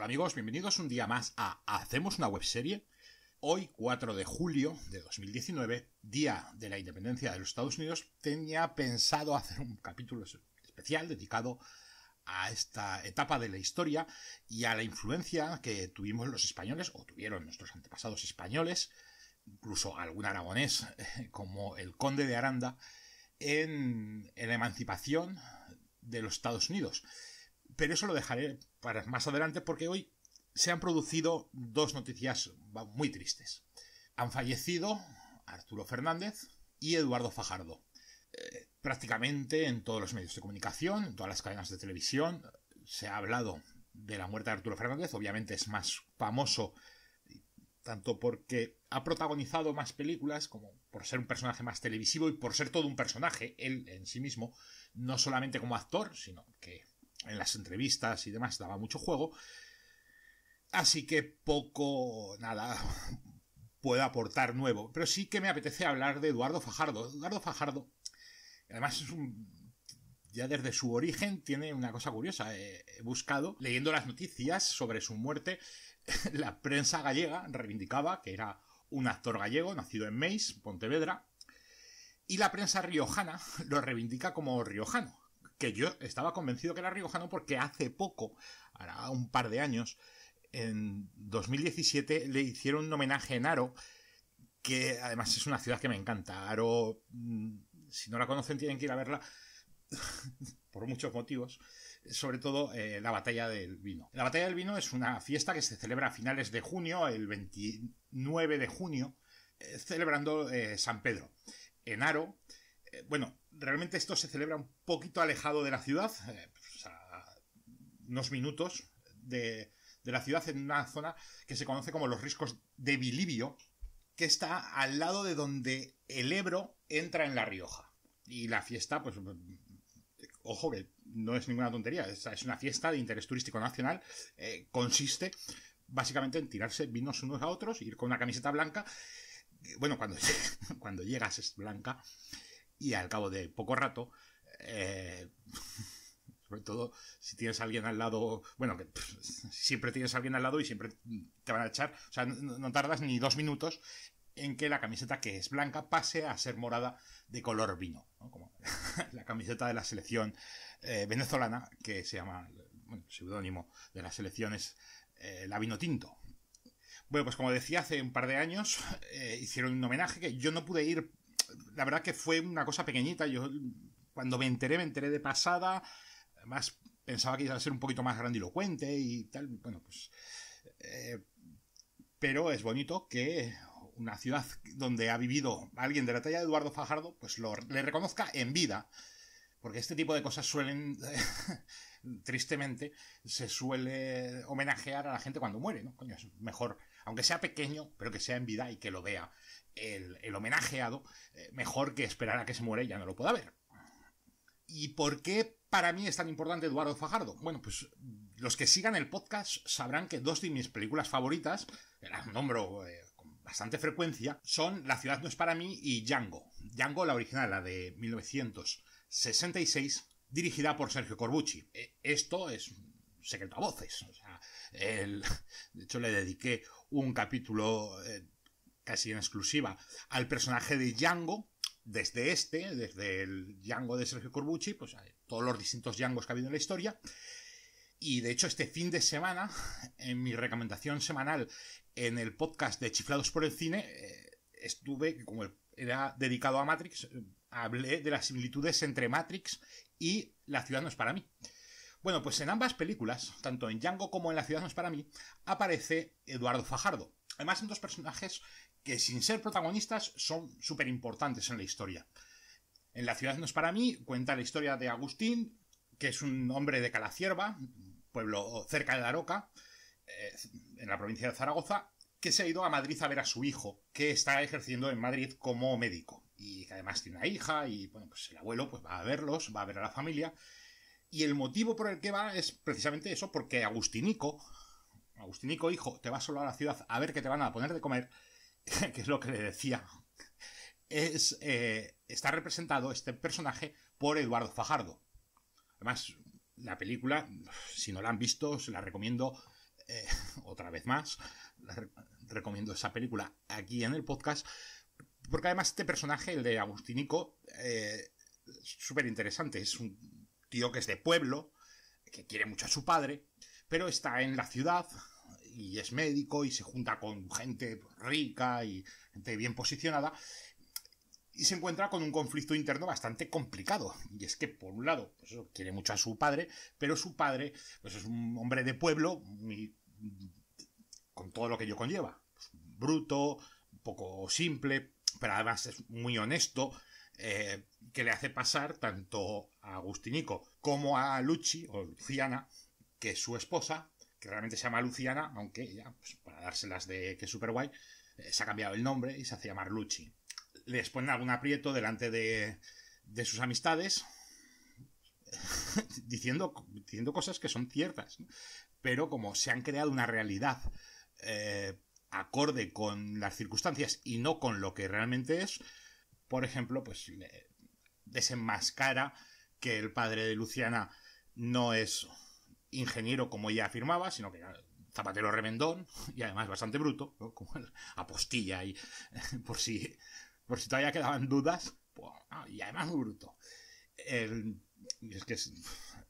Hola amigos, bienvenidos un día más a Hacemos una webserie. Hoy, 4 de julio de 2019, día de la independencia de los Estados Unidos, tenía pensado hacer un capítulo especial dedicado a esta etapa de la historia y a la influencia que tuvimos los españoles o tuvieron nuestros antepasados españoles, incluso algún aragonés como el conde de Aranda, en, en la emancipación de los Estados Unidos pero eso lo dejaré para más adelante porque hoy se han producido dos noticias muy tristes. Han fallecido Arturo Fernández y Eduardo Fajardo. Eh, prácticamente en todos los medios de comunicación, en todas las cadenas de televisión, se ha hablado de la muerte de Arturo Fernández. Obviamente es más famoso tanto porque ha protagonizado más películas como por ser un personaje más televisivo y por ser todo un personaje, él en sí mismo, no solamente como actor, sino que en las entrevistas y demás daba mucho juego. Así que poco, nada, puedo aportar nuevo. Pero sí que me apetece hablar de Eduardo Fajardo. Eduardo Fajardo, además es Ya desde su origen tiene una cosa curiosa. He buscado, leyendo las noticias sobre su muerte, la prensa gallega reivindicaba que era un actor gallego, nacido en Meis, Pontevedra, y la prensa riojana lo reivindica como riojano que yo estaba convencido que era riojano porque hace poco, ahora un par de años, en 2017 le hicieron un homenaje en Aro, que además es una ciudad que me encanta. Aro, mm, si no la conocen, tienen que ir a verla por muchos motivos, sobre todo eh, la batalla del vino. La batalla del vino es una fiesta que se celebra a finales de junio, el 29 de junio, eh, celebrando eh, San Pedro. En Aro eh, bueno, realmente esto se celebra un poquito alejado de la ciudad, eh, pues, unos minutos de, la ciudad, en una zona que se conoce como los riscos de Bilibio, que está al lado de donde el Ebro entra en La Rioja. Y la fiesta, pues, mm, ojo que no es ninguna tontería, es, es una fiesta de interés turístico nacional, eh, consiste básicamente en tirarse vinos unos a otros, ir con una camiseta blanca, bueno, cuando, cuando llegas es blanca, y al cabo de poco rato, eh, sobre todo si tienes a alguien al lado, bueno, que siempre tienes a alguien al lado y siempre te van a echar, o sea, no, tardas ni dos minutos en que la camiseta que es blanca pase a ser morada de color vino, como la camiseta de la selección eh, venezolana, que se llama, bueno, seudónimo de la selección es eh, la vino tinto. Bueno, pues como decía, hace un par de años hicieron un homenaje que yo no pude ir la verdad que fue una cosa pequeñita. Yo cuando me enteré, me enteré de pasada. Además, pensaba que iba a ser un poquito más grandilocuente y tal. Bueno, pues... Eh, pero es bonito que una ciudad donde ha vivido alguien de la talla de Eduardo Fajardo, pues lo, le reconozca en vida. Porque este tipo de cosas suelen, tristemente, se suele homenajear a la gente cuando muere, ¿no? Coño, es mejor aunque sea pequeño, pero que sea en vida y que lo vea el, homenajeado, eh, mejor que esperar a que se muere y ya no lo pueda ver. ¿Y por qué para mí es tan importante Eduardo Fajardo? Bueno, pues los que sigan el podcast sabrán que dos de mis películas favoritas, que las nombro eh, con bastante frecuencia, son La ciudad no es para mí y Django. Django, la original, la de 1966, dirigida por Sergio Corbucci. Eh, esto es secreto a voces. de hecho, le dediqué un capítulo eh, casi en exclusiva al personaje de Django, desde este, desde el Django de Sergio Corbucci, pues todos los distintos Django's que ha habido en la historia. Y de hecho, este fin de semana, en mi recomendación semanal en el podcast de Chiflados por el Cine, eh, estuve, como era dedicado a Matrix, eh, hablé de las similitudes entre Matrix y La ciudad no es para mí. Bueno, pues en ambas películas, tanto en Django como en La ciudad no es para mí, aparece Eduardo Fajardo. Además son dos personajes que sin ser protagonistas son súper importantes en la historia. En La ciudad no es para mí cuenta la historia de Agustín, que es un hombre de Calacierva, pueblo cerca de La Roca, eh, en la provincia de Zaragoza, que se ha ido a Madrid a ver a su hijo, que está ejerciendo en Madrid como médico. Y que además tiene una hija, y bueno, pues el abuelo pues va a verlos, va a ver a la familia, y el motivo por el que va es precisamente eso, porque Agustinico, Agustinico hijo, te va solo a la ciudad a ver que te van a poner de comer, que es lo que le decía. Es, eh, está representado este personaje por Eduardo Fajardo. Además, la película, si no la han visto, se la recomiendo eh, otra vez más. recomiendo esa película aquí en el podcast. Porque además este personaje, el de Agustinico, eh, es súper interesante. Es un tío que es de pueblo, que quiere mucho a su padre, pero está en la ciudad y es médico y se junta con gente rica y gente bien posicionada y se encuentra con un conflicto interno bastante complicado. Y es que, por un lado, pues quiere mucho a su padre, pero su padre pues es un hombre de pueblo con todo lo que ello conlleva. Pues bruto, un poco simple, pero además es muy honesto eh, que le hace pasar tanto a Agustinico como a Luci, o Luciana, que es su esposa, que realmente se llama Luciana, aunque ya pues, para dárselas de que es super guay, eh, se ha cambiado el nombre y se hace llamar Lucci. Les ponen algún aprieto delante de, sus amistades, diciendo, diciendo cosas que son ciertas, pero como se han creado una realidad eh, acorde con las circunstancias y no con lo que realmente es, por ejemplo, pues eh, desenmascara que el padre de Luciana no es ingeniero como ella afirmaba, sino que era zapatero remendón y además bastante bruto, como como apostilla y por si por si todavía quedaban dudas, ah, y además muy bruto. he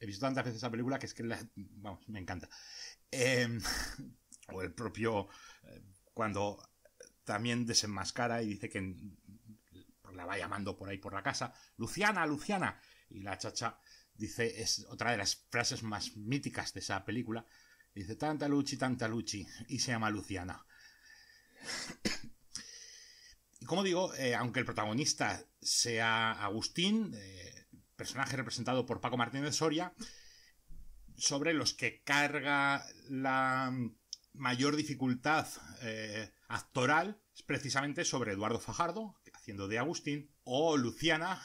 visto tantas veces esa película que es que me encanta. Em, o el propio eh, cuando también desenmascara y dice que pues la va llamando por ahí por la casa, Luciana, Luciana. Y la chacha dice, es otra de las frases más míticas de esa película, dice, tanta Luchi, tanta Luchi, y se llama Luciana. y como digo, eh, aunque el protagonista sea Agustín, eh, personaje representado por Paco Martínez Soria, sobre los que carga la mayor dificultad eh, actoral es precisamente sobre Eduardo Fajardo, de Agustín, o Luciana,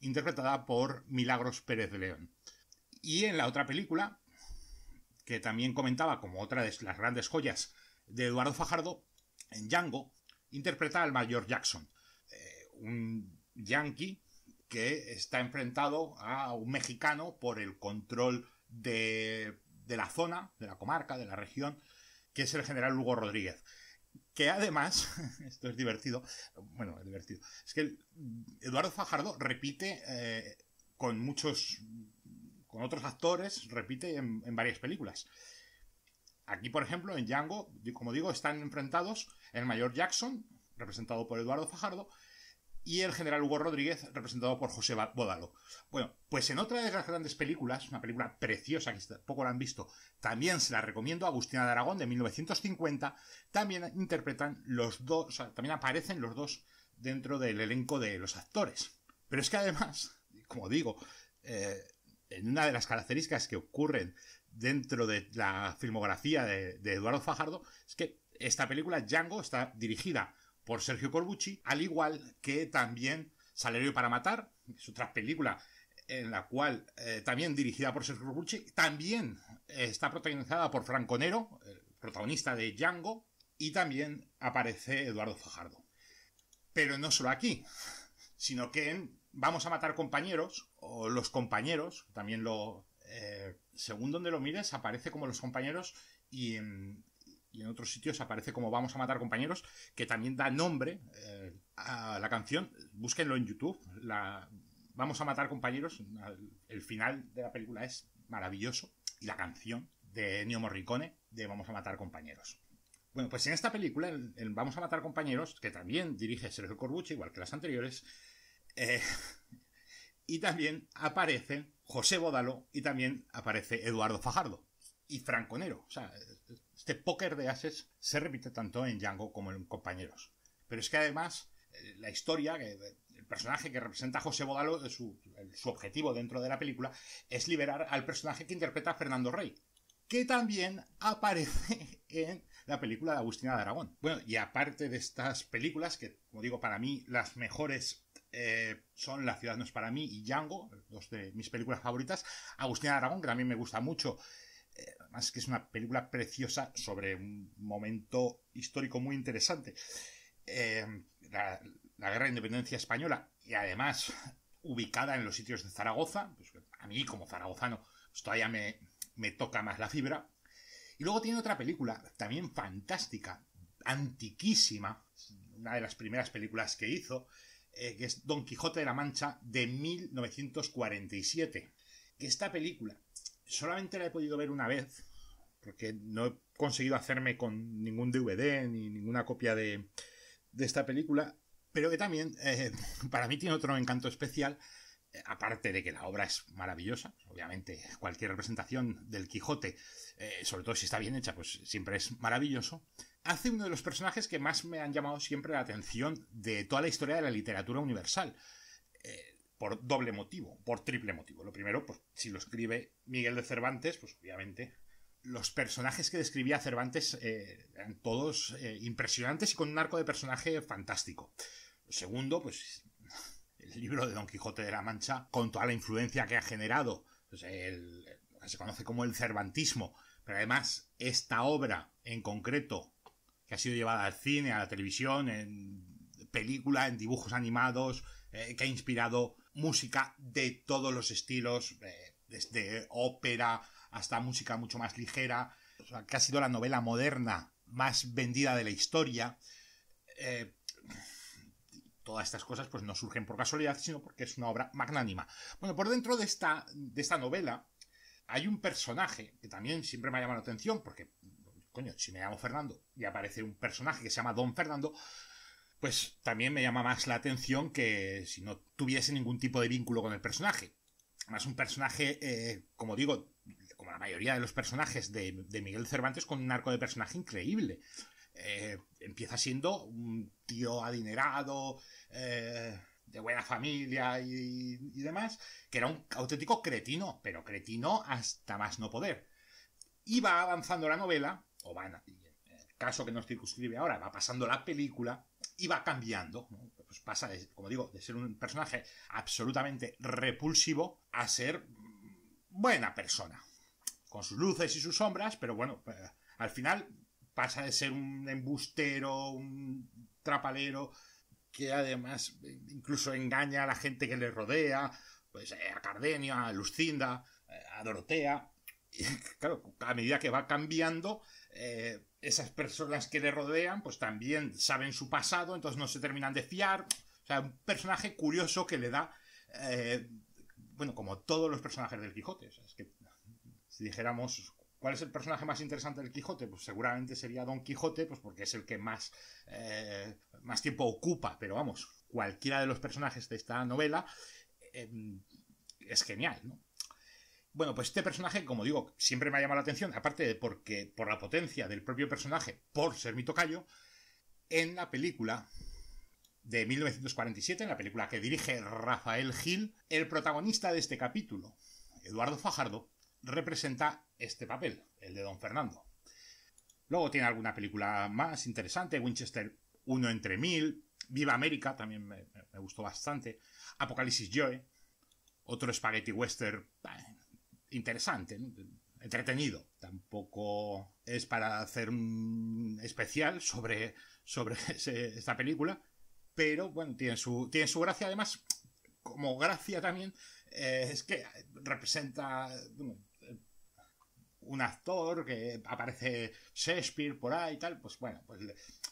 interpretada por Milagros Pérez de León. Y en la otra película, que también comentaba como otra de las grandes joyas de Eduardo Fajardo, en Django, interpreta al mayor Jackson, eh, un yankee que está enfrentado a un mexicano por el control de, de la zona, de la comarca, de la región, que es el general Hugo Rodríguez que además, esto es divertido, bueno, es divertido, es que Eduardo Fajardo repite eh, con muchos, con otros actores, repite en, en varias películas. Aquí, por ejemplo, en Django, como digo, están enfrentados el mayor Jackson, representado por Eduardo Fajardo, y el general Hugo Rodríguez, representado por José Bódalo. Bueno, pues en otra de las grandes películas, una película preciosa que poco la han visto, también se la recomiendo, Agustina de Aragón de 1950, también interpretan los dos, o sea, también aparecen los dos dentro del elenco de los actores. Pero es que además, como digo, eh, en una de las características que ocurren dentro de la filmografía de, de Eduardo Fajardo, es que esta película, Django, está dirigida por Sergio Corbucci, al igual que también Salario para Matar, es otra película en la cual eh, también dirigida por Sergio Corbucci, también está protagonizada por Franco Nero, protagonista de Django, y también aparece Eduardo Fajardo. Pero no solo aquí, sino que en Vamos a matar compañeros, o los compañeros, también lo... Eh, según donde lo mires, aparece como los compañeros y y en otros sitios aparece como Vamos a matar compañeros, que también da nombre eh, a la canción. Búsquenlo en YouTube. La, Vamos a matar compañeros. El final de la película es maravilloso. Y la canción de Ennio Morricone de Vamos a matar compañeros. Bueno, pues en esta película, en Vamos a matar compañeros, que también dirige Sergio Corbucci, igual que las anteriores, eh, y también aparecen José Bodalo y también aparece Eduardo Fajardo y Franconero. O sea, este póker de ases se repite tanto en Django como en Compañeros. Pero es que además eh, la historia, eh, el personaje que representa a José Bogalo, su, objetivo dentro de la película es liberar al personaje que interpreta Fernando Rey, que también aparece en la película de Agustina de Aragón. Bueno, y aparte de estas películas, que como digo, para mí las mejores eh, son La ciudad no es para mí y Django, dos de mis películas favoritas, Agustina de Aragón, que también me gusta mucho, Además que es una película preciosa sobre un momento histórico muy interesante. Eh, la, guerra de independencia española y además ubicada en los sitios de Zaragoza, pues, a mí como zaragozano pues, todavía me, toca más la fibra. Y luego tiene otra película también fantástica, antiquísima, una de las primeras películas que hizo, eh, que es Don Quijote de la Mancha de 1947. Que esta película solamente la he podido ver una vez, porque no he conseguido hacerme con ningún DVD ni ninguna copia de, esta película, pero que también eh, para mí tiene otro encanto especial, eh, aparte de que la obra es maravillosa, obviamente cualquier representación del Quijote, eh, sobre todo si está bien hecha, pues siempre es maravilloso, hace uno de los personajes que más me han llamado siempre la atención de toda la historia de la literatura universal por doble motivo, por triple motivo. Lo primero, pues si lo escribe Miguel de Cervantes, pues obviamente los personajes que describía Cervantes eh, eran todos eh, impresionantes y con un arco de personaje fantástico. Lo segundo, pues el libro de Don Quijote de la Mancha, con toda la influencia que ha generado, pues, se conoce como el cervantismo, pero además esta obra en concreto, que ha sido llevada al cine, a la televisión, en película, en dibujos animados, eh, que ha inspirado música de todos los estilos, eh, desde ópera hasta música mucho más ligera, que ha sido la novela moderna más vendida de la historia. Eh, todas estas cosas pues no surgen por casualidad, sino porque es una obra magnánima. Bueno, por dentro de esta, de esta novela hay un personaje que también siempre me ha llamado la atención, porque, coño, si me llamo Fernando y aparece un personaje que se llama Don Fernando, pues también me llama más la atención que si no tuviese ningún tipo de vínculo con el personaje. Además, un personaje, eh, como digo, como la mayoría de los personajes de, Miguel Cervantes, con un arco de personaje increíble. Eh, empieza siendo un tío adinerado, eh, de buena familia y, demás, que era un auténtico cretino, pero cretino hasta más no poder. Y va avanzando la novela, o van, caso que nos circunscribe ahora, va pasando la película y va cambiando. Pues pasa, como digo, de ser un personaje absolutamente repulsivo a ser buena persona. Con sus luces y sus sombras, pero bueno, eh, al final pasa de ser un embustero, un trapalero, que además incluso engaña a la gente que le rodea, pues eh, a Cardenio, a Lucinda, eh, a Dorotea. Y, claro, a medida que va cambiando, esas personas que le rodean, pues también saben su pasado, entonces no se terminan de fiar. O sea, un personaje curioso que le da. Eh, bueno, como todos los personajes del Quijote. O sea, es que si dijéramos. ¿Cuál es el personaje más interesante del Quijote? Pues seguramente sería Don Quijote, pues porque es el que más, eh, más tiempo ocupa. Pero vamos, cualquiera de los personajes de esta novela eh, es genial, ¿no? Bueno, pues este personaje, como digo, siempre me ha llamado la atención, aparte de porque, por la potencia del propio personaje, por ser mi tocayo, en la película de 1947, en la película que dirige Rafael Gil, el protagonista de este capítulo, Eduardo Fajardo, representa este papel, el de Don Fernando. Luego tiene alguna película más interesante, Winchester 1 entre 1000, Viva América, también me, gustó bastante, Apocalipsis Joy, otro Spaghetti Western, interesante, entretenido. Tampoco es para hacer un especial sobre, sobre esta película, pero bueno, tiene su, tiene su gracia. Además, como gracia también, eh, es que representa un actor que aparece Shakespeare por ahí y tal. Pues bueno, pues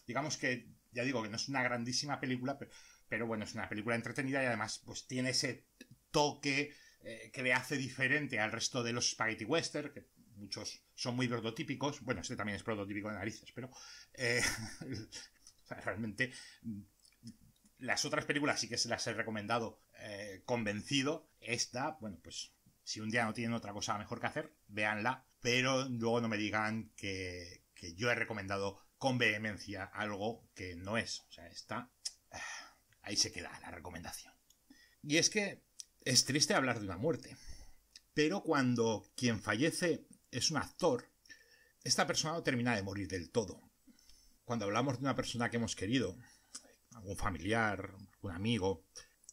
digamos que ya digo que no es una grandísima película, pero, pero bueno, es una película entretenida y además pues tiene ese toque eh, que le hace diferente al resto de los spaghetti western, que muchos son muy prototípicos, bueno, este también es prototípico de narices, pero eh, realmente mm, las otras películas sí que se las he recomendado eh, convencido, esta, bueno, pues si un día no tienen otra cosa mejor que hacer, véanla, pero luego no me digan que, que yo he recomendado con vehemencia algo que no es, o sea, esta, ah, ahí se queda la recomendación. Y es que es triste hablar de una muerte, pero cuando quien fallece es un actor, esta persona no termina de morir del todo. Cuando hablamos de una persona que hemos querido, algún familiar, un amigo,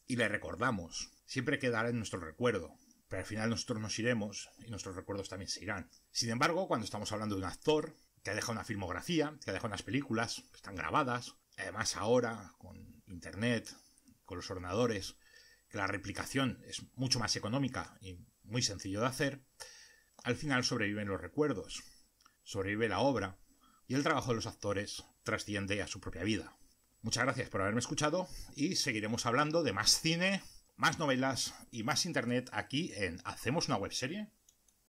y le recordamos, siempre quedará en nuestro recuerdo, pero al final nosotros nos iremos y nuestros recuerdos también se irán. Sin embargo, cuando estamos hablando de un actor que ha dejado una filmografía, que ha dejado unas películas que están grabadas, además ahora con Internet, con los ordenadores, la replicación es mucho más económica y muy sencillo de hacer, al final sobreviven los recuerdos, sobrevive la obra y el trabajo de los actores trasciende a su propia vida. Muchas gracias por haberme escuchado y seguiremos hablando de más cine, más novelas y más internet aquí en Hacemos una webserie.